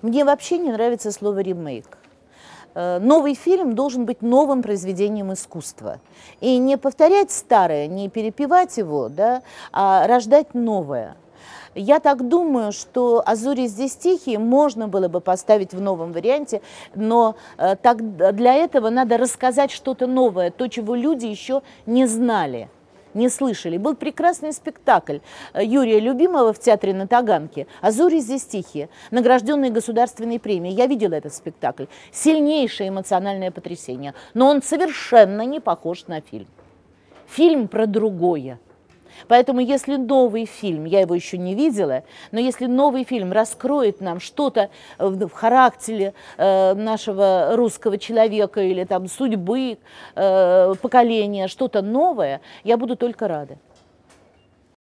Мне вообще не нравится слово ремейк. Э, новый фильм должен быть новым произведением искусства. И не повторять старое, не перепевать его, да, а рождать новое. Я так думаю, что «Азури здесь тихие» можно было бы поставить в новом варианте, но э, так, для этого надо рассказать что-то новое, то, чего люди еще не знали не слышали. Был прекрасный спектакль э, Юрия Любимого в театре на Таганке «А зори здесь тихие», награжденный государственной премией. Я видела этот спектакль. Сильнейшее эмоциональное потрясение. Но он совершенно не похож на фильм. Фильм про другое – Поэтому если новый фильм, я его еще не видела, но если новый фильм раскроет нам что-то э, в характере э, нашего русского человека или там судьбы э, поколения, что-то новое, я буду только рада.